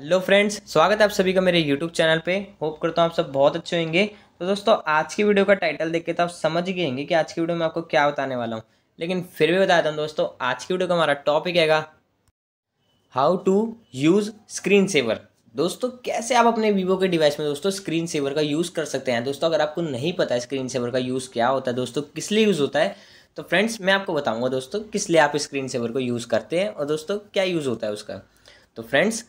hello friends स्वागत है आप सभी का मेरे यूट्यूब चैनल पे होप करता हूँ आप सब बहुत अच्छे होंगे तो दोस्तों आज की वीडियो का टाइटल देख के तो आप समझ गए होंगे कि आज की वीडियो में आपको क्या बताने वाला हूँ लेकिन फिर भी बताता हूँ दोस्तों आज की वीडियो का हमारा टॉपिक हैगा how to use screen saver दोस्तों कैसे आप अपने वीवो के डिवाइस में दोस्तों स्क्रीन सेवर का यूज़ कर सकते हैं दोस्तों अगर आपको नहीं पता है स्क्रीन सेवर का यूज़ क्या होता है दोस्तों किस लिए यूज़ होता है तो फ्रेंड्स मैं आपको बताऊँगा दोस्तों किस लिए आप स्क्रीन सेवर को यूज़ करते हैं और दोस्तों क्या यूज़ होता है उसका तो फ्रेंड्स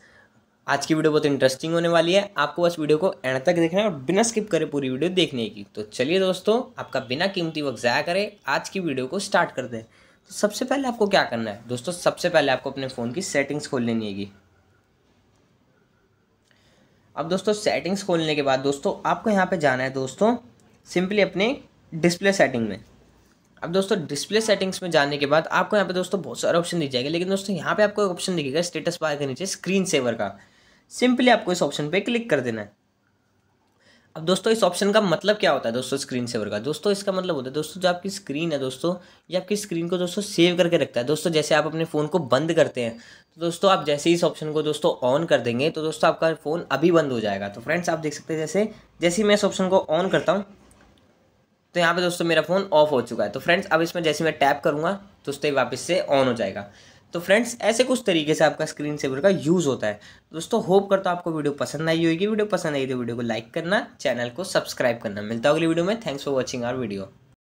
आज की वीडियो बहुत इंटरेस्टिंग होने वाली है आपको बस वीडियो को एंड तक देखना है और बिना स्किप करे पूरी वीडियो देखने की तो चलिए दोस्तों आपका बिना कीमती वक्त ज़ाया करें आज की वीडियो को स्टार्ट कर दें तो सबसे पहले आपको क्या करना है दोस्तों सबसे पहले आपको अपने फ़ोन की सेटिंग्स खोल लेनी है अब दोस्तों सेटिंग्स खोलने के बाद दोस्तों आपको यहाँ पर जाना है दोस्तों सिंपली अपने डिस्प्ले सेटिंग में अब दोस्तों डिस्प्ले सेटिंग्स में जाने के बाद आपको यहाँ पे दोस्तों बहुत सारे ऑप्शन दिख जाएंगे लेकिन दोस्तों यहाँ पे आपको एक ऑप्शन दिखेगा स्टेटस बार के नीचे स्क्रीन सेवर का सिंपली आपको इस ऑप्शन पे क्लिक कर देना है अब दोस्तों इस ऑप्शन का मतलब क्या होता है दोस्तों स्क्रीन सेवर का दोस्तों इसका मतलब होता है दोस्तों जो आपकी स्क्रीन है दोस्तों ये आपकी स्क्रीन को दोस्तों सेव करके रखता है दोस्तों जैसे आप अपने फ़ोन को बंद करते हैं तो दोस्तों आप जैसे ही इस ऑप्शन को दोस्तों ऑन कर देंगे तो दोस्तों आपका फ़ोन अभी बंद हो जाएगा तो फ्रेंड्स आप देख सकते हैं जैसे जैसे ही मैं इस ऑप्शन को ऑन करता हूँ तो यहाँ पे दोस्तों मेरा फ़ोन ऑफ हो चुका है तो फ्रेंड्स अब इसमें जैसे मैं टैप करूँगा दोस्तों ये वापस से ऑन हो जाएगा तो फ्रेंड्स ऐसे कुछ तरीके से आपका स्क्रीन सेवर का यूज़ होता है दोस्तों होप करता हूँ आपको वीडियो पसंद आई होगी वीडियो पसंद आई तो वीडियो को लाइक करना चैनल को सब्सक्राइब करना मिलता है अगली वीडियो में thanks for watching our video